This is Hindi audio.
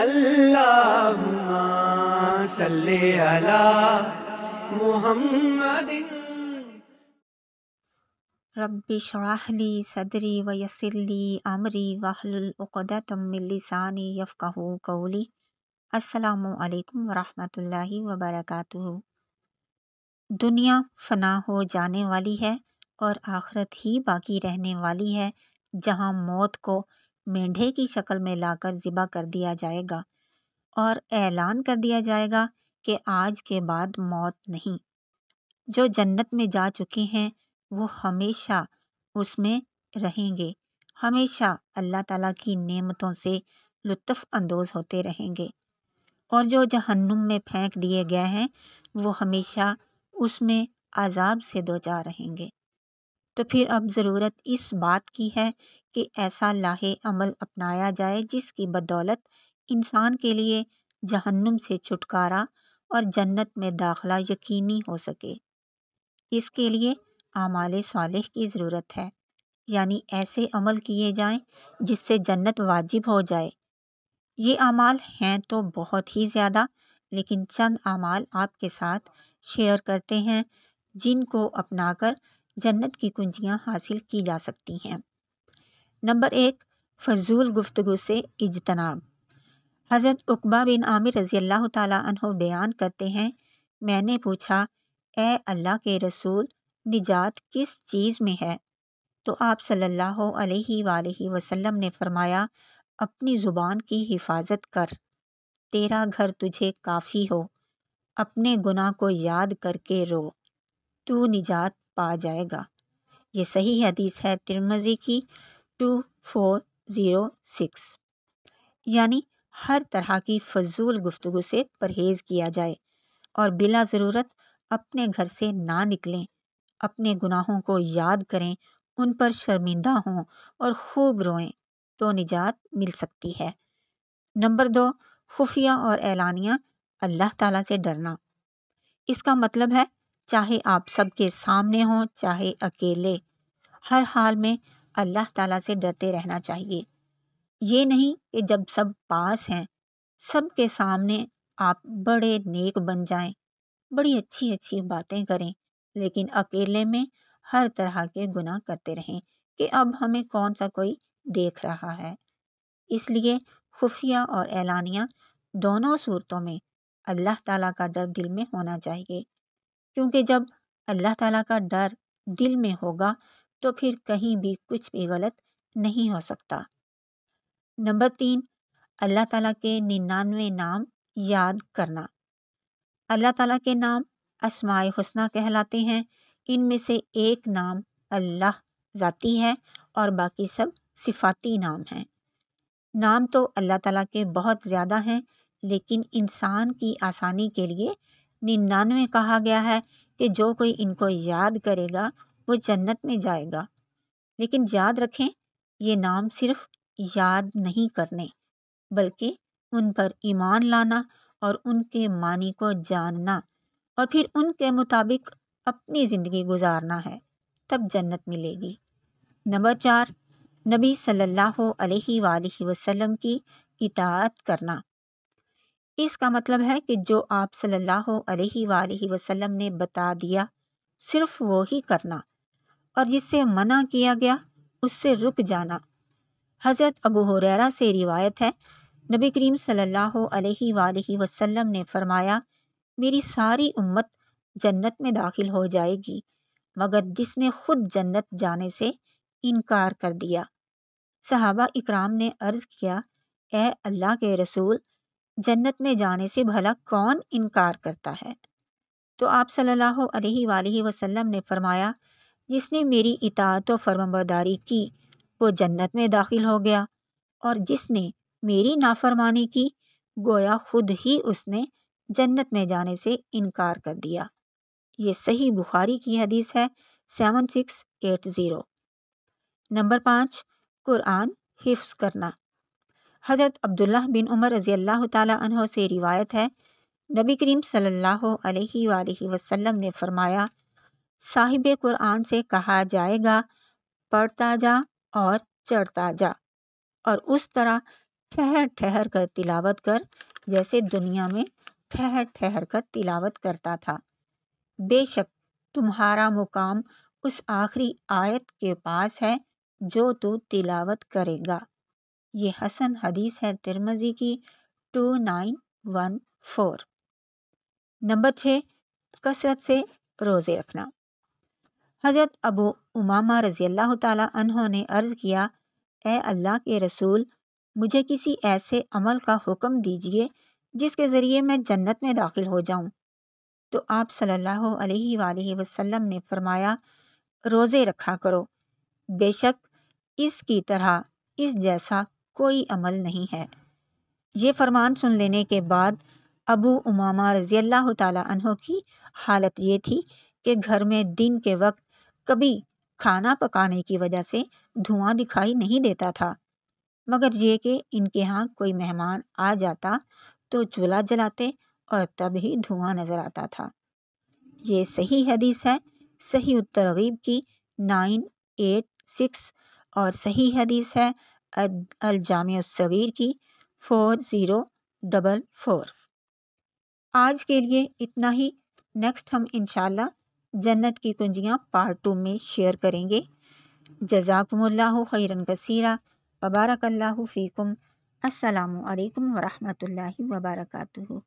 रबी शराहली सदरी वयसिली अमरी वाहलुल्दतमिलसानी यफ़क़ू कौली असलकम वरहमतुल्लाहि वबरक दुनिया फना हो जाने वाली है और आखरत ही बाकी रहने वाली है जहाँ मौत को मेंढे की शक्ल में लाकर ज़िबा कर दिया जाएगा और ऐलान कर दिया जाएगा कि आज के बाद मौत नहीं जो जन्नत में जा चुके हैं वो हमेशा उसमें रहेंगे हमेशा अल्लाह ताला की नेमतों से लुत्फ़ अंदोज़ होते रहेंगे और जो जहन्नुम में फेंक दिए गए हैं वो हमेशा उसमें आज़ाब से दो जा रहेंगे तो फिर अब ज़रूरत इस बात की है कि ऐसा लाहे अमल अपनाया जाए जिसकी बदौलत इंसान के लिए जहन्नुम से छुटकारा और जन्नत में दाखला यकीनी हो सके इसके लिए आमाल साल की ज़रूरत है यानी ऐसे अमल किए जाएं जिससे जन्नत वाजिब हो जाए ये अमाल हैं तो बहुत ही ज़्यादा लेकिन चंद अमाल आपके साथ शेयर करते हैं जिनको अपनाकर जन्नत की कुंजियाँ हासिल की जा सकती हैं नंबर एक फजूल गुफ्तु से इजतनाब हज़रत उकबा बिन आमिर रज़ी अल्लाह तह बयान करते हैं मैंने पूछा ए अल्लाह के रसूल निजात किस चीज़ में है तो आप सल्ला वसल्लम ने फरमाया अपनी ज़ुबान की हिफाजत कर तेरा घर तुझे काफ़ी हो अपने गुनाह को याद करके रो तो निजात पा जाएगा ये सही हदीस है तिरमजी की टू फोर ज़ीरो सिक्स यानी हर तरह की फजूल गुफ्तु से परहेज़ किया जाए और बिला ज़रूरत अपने घर से ना निकलें अपने गुनाहों को याद करें उन पर शर्मिंदा हों और खूब रोएं तो निजात मिल सकती है नंबर दो खुफिया और एलानिया अल्लाह ताला से डरना इसका मतलब है चाहे आप सबके सामने हों चाहे अकेले हर हाल में अल्लाह ताला से डरते रहना चाहिए ये नहीं कि जब सब पास हैं सब के सामने आप बड़े नेक बन जाएं, बड़ी अच्छी अच्छी बातें करें लेकिन अकेले में हर तरह के गुनाह करते रहें कि अब हमें कौन सा कोई देख रहा है इसलिए खुफिया और ऐलानिया दोनों सूरतों में अल्लाह ताला का डर दिल में होना चाहिए क्योंकि जब अल्लाह ताला का डर दिल में होगा तो फिर कहीं भी कुछ भी गलत नहीं हो सकता नंबर तीन अल्लाह ताला के निन्यानवे नाम याद करना अल्लाह ताला के नाम असमाय हसना कहलाते हैं इनमें से एक नाम अल्लाह ज़ाती है और बाकी सब सिफाती नाम हैं नाम तो अल्लाह ताला के बहुत ज़्यादा हैं लेकिन इंसान की आसानी के लिए निन्यानवे कहा गया है कि जो कोई इनको याद करेगा वो जन्नत में जाएगा लेकिन याद रखें ये नाम सिर्फ याद नहीं करने बल्कि उन पर ईमान लाना और उनके मानी को जानना और फिर उनके मुताबिक अपनी ज़िंदगी गुजारना है तब जन्नत मिलेगी नंबर चार नबी सल्लल्लाहु अलैहि वसल्लम की इतात करना इसका मतलब है कि जो आप सल्लल्लाहु अलैहि सल्ला वसल्लम ने बता दिया सिर्फ वो ही करना और जिससे मना किया गया उससे रुक जाना हज़रत अबू हुरैरा से रिवायत है नबी करीम सल्लल्लाहु अलैहि सल्ला वसल्लम ने फरमाया मेरी सारी उम्मत जन्नत में दाखिल हो जाएगी मगर जिसने खुद जन्नत जाने से इनकार कर दिया सहाबा इकराम ने अर्ज़ किया ए अल्लाह के रसूल जन्नत में जाने से भला कौन इनकार करता है तो आप सल्लल्लाहु अलैहि सल्ला वसल्लम ने फरमाया जिसने मेरी इतात व फरमबरदारी की वो जन्नत में दाखिल हो गया और जिसने मेरी नाफरमानी की गोया खुद ही उसने जन्नत में जाने से इनकार कर दिया ये सही बुखारी की हदीस है seven six eight zero number पाँच कुरान हिफ्स करना हज़रत अब्दुल्ला बिन उमर रज़ी अल्लाह तह से रिवायत है नबी करीम सल्लल्लाहु अलैहि वसल्लम ने फरमाया साहिब कुरान से कहा जाएगा पढ़ता जा और चढ़ता जा और उस तरह ठहर ठहर कर तिलावत कर जैसे दुनिया में ठहर ठहर कर तिलावत करता था बेशक तुम्हारा मुकाम उस आखिरी आयत के पास है जो तू तिलावत करेगा ये हसन हदीस है तिरमजी की two nine one four number छः कसरत से रोज़े रखना हज़रत अबू उमामा रज़ी अल्लाह तहों ने अर्ज़ किया ए अल्लाह के रसूल मुझे किसी ऐसे अमल का हुक्म दीजिए जिसके ज़रिए मैं जन्नत में दाखिल हो जाऊं। तो आप सल्लल्लाहु अलैहि वसल्लम ने फरमाया रोज़े रखा करो बेशक इसकी तरह इस जैसा कोई अमल नहीं है ये फरमान सुन लेने के बाद अबू उमामा रज़ी अल्लाह तहों की हालत ये थी कि घर में दिन के वक्त कभी खाना पकाने की वजह से धुआं दिखाई नहीं देता था मगर ये कि इनके यहाँ कोई मेहमान आ जाता तो चूल्हा जलाते और तब ही धुआं नज़र आता था ये सही हदीस है सही तरगीब की नाइन एट सिक्स और सही हदीस है अलजामियासग़ीर की फ़ोर ज़ीरो डबल फ़ोर आज के लिए इतना ही नेक्स्ट हम इन जन्नत की कुंजियाँ पार्ट टू में शेयर करेंगे जजाकमल्ला खैरन कसीरा वबारकल्ला फ़ीकुम असलकम वरहमल वबरकू